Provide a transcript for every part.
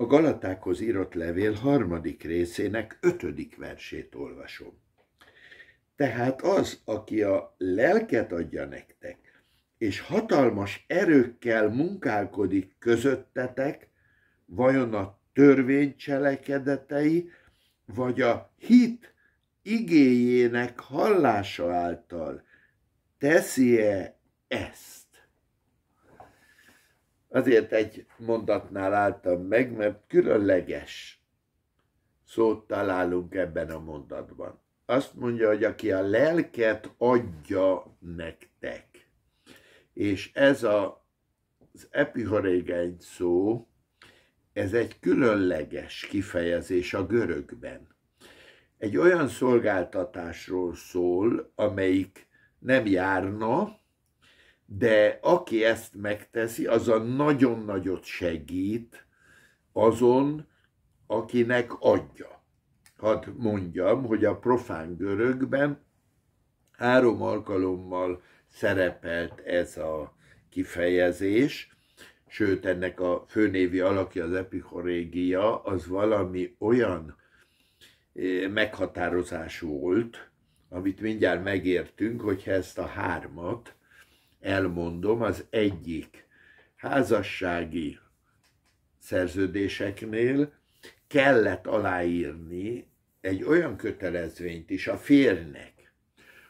A Galatákhoz írott levél harmadik részének ötödik versét olvasom. Tehát az, aki a lelket adja nektek, és hatalmas erőkkel munkálkodik közöttetek, vajon a törvény cselekedetei, vagy a hit igéjének hallása által teszi-e ezt? Azért egy mondatnál álltam meg, mert különleges szót találunk ebben a mondatban. Azt mondja, hogy aki a lelket adja nektek. És ez a, az epihorégeny szó, ez egy különleges kifejezés a görögben. Egy olyan szolgáltatásról szól, amelyik nem járna, de aki ezt megteszi, az a nagyon nagyot segít azon, akinek adja. Hadd mondjam, hogy a profán görögben három alkalommal szerepelt ez a kifejezés, sőt ennek a főnévi alakja az epichorégia, az valami olyan eh, meghatározás volt, amit mindjárt megértünk, hogyha ezt a hármat elmondom, az egyik házassági szerződéseknél kellett aláírni egy olyan kötelezvényt is a férnek,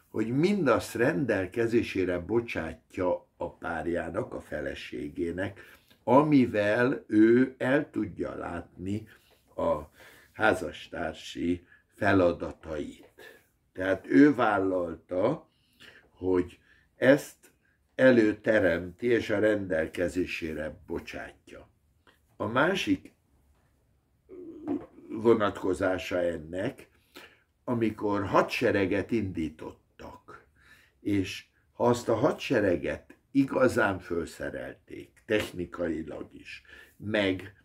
hogy mindazt rendelkezésére bocsátja a párjának, a feleségének, amivel ő el tudja látni a házastársi feladatait. Tehát ő vállalta, hogy ezt előteremti és a rendelkezésére bocsátja. A másik vonatkozása ennek, amikor hadsereget indítottak, és ha azt a hadsereget igazán felszerelték, technikailag is, meg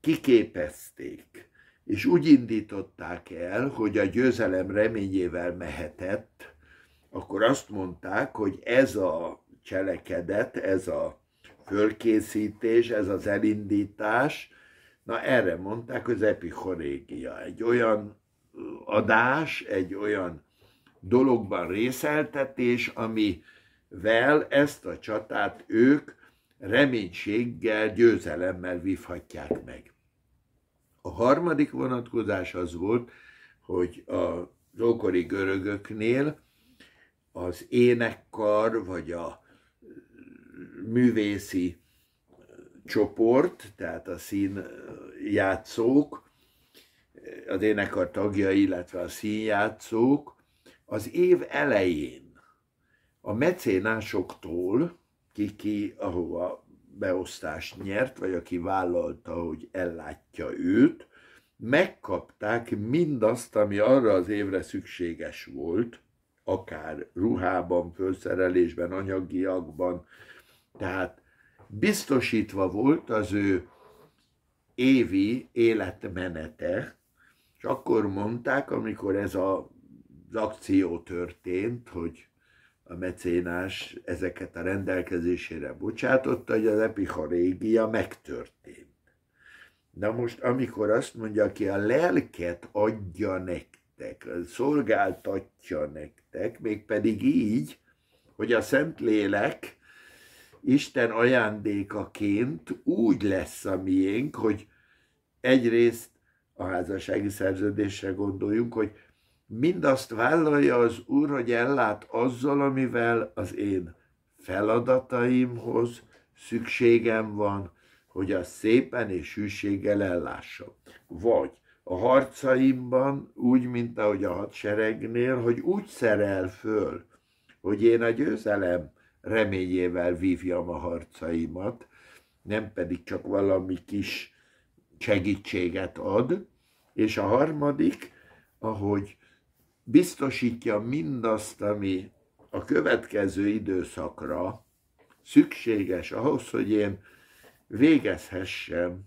kiképezték, és úgy indították el, hogy a győzelem reményével mehetett, akkor azt mondták, hogy ez a cselekedet, ez a fölkészítés, ez az elindítás, na erre mondták hogy az epichorégia, egy olyan adás, egy olyan dologban részeltetés, amivel ezt a csatát ők reménységgel, győzelemmel vívhatják meg. A harmadik vonatkozás az volt, hogy az ókori görögöknél az énekkar, vagy a művészi csoport, tehát a színjátszók, az énekar tagjai, illetve a színjátszók az év elején a mecénásoktól, ki, ki ahova beosztást nyert, vagy aki vállalta, hogy ellátja őt, megkapták mindazt, ami arra az évre szükséges volt, akár ruhában, fölszerelésben, anyagiakban. Tehát biztosítva volt az ő évi életmenete, és akkor mondták, amikor ez a, az akció történt, hogy a mecénás ezeket a rendelkezésére bocsátotta, hogy az epicharégia megtörtént. Na most, amikor azt mondja, aki a lelket adja neki, nektek, szolgáltatja nektek, mégpedig így, hogy a Szentlélek Isten ajándékaként úgy lesz a miénk, hogy egyrészt a házassági szerződésre gondoljunk, hogy mindazt vállalja az Úr, hogy ellát azzal, amivel az én feladataimhoz szükségem van, hogy azt szépen és hűséggel ellássam. Vagy a harcaimban, úgy, mint ahogy a hadseregnél, hogy úgy szerel föl, hogy én a győzelem reményével vívjam a harcaimat, nem pedig csak valami kis segítséget ad. És a harmadik, ahogy biztosítja mindazt, ami a következő időszakra szükséges ahhoz, hogy én végezhessem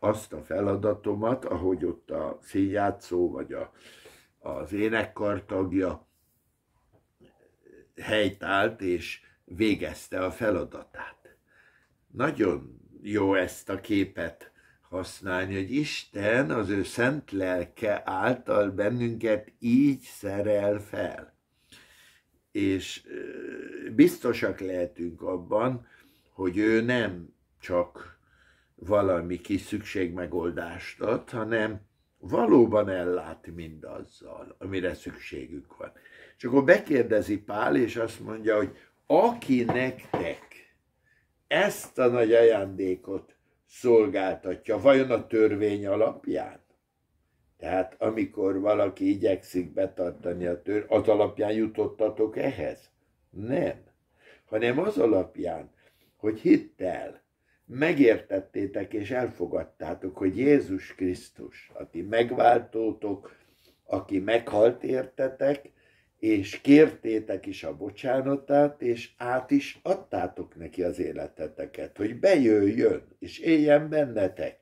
azt a feladatomat, ahogy ott a színjátszó vagy a, az énekkar tagja helyt állt és végezte a feladatát. Nagyon jó ezt a képet használni, hogy Isten az ő szent lelke által bennünket így szerel fel. És biztosak lehetünk abban, hogy ő nem csak valami kis szükségmegoldást ad, hanem valóban ellát mindazzal, amire szükségük van. És akkor bekérdezi Pál, és azt mondja, hogy aki nektek ezt a nagy ajándékot szolgáltatja, vajon a törvény alapján? Tehát amikor valaki igyekszik betartani a tör, az alapján jutottatok ehhez? Nem. Hanem az alapján, hogy hittel, megértettétek és elfogadtátok, hogy Jézus Krisztus, aki megváltótok, aki meghalt értetek, és kértétek is a bocsánatát, és át is adtátok neki az életeteket, hogy bejöjjön, és éljen bennetek.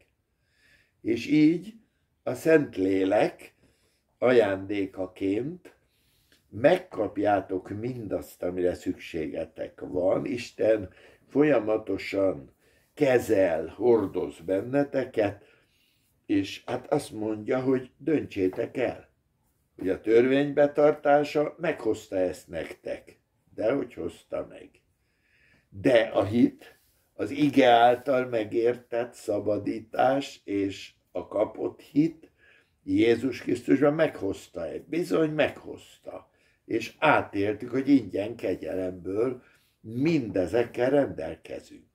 És így a Szentlélek ajándékaként megkapjátok mindazt, amire szükségetek van. Isten folyamatosan kezel, hordoz benneteket, és hát azt mondja, hogy döntsétek el, hogy a törvény betartása meghozta ezt nektek. De hogy hozta meg. De a hit, az ige által megértett szabadítás és a kapott hit Jézus Krisztusban meghozta egy Bizony meghozta. És átéltük, hogy ingyen kegyelemből mindezekkel rendelkezünk.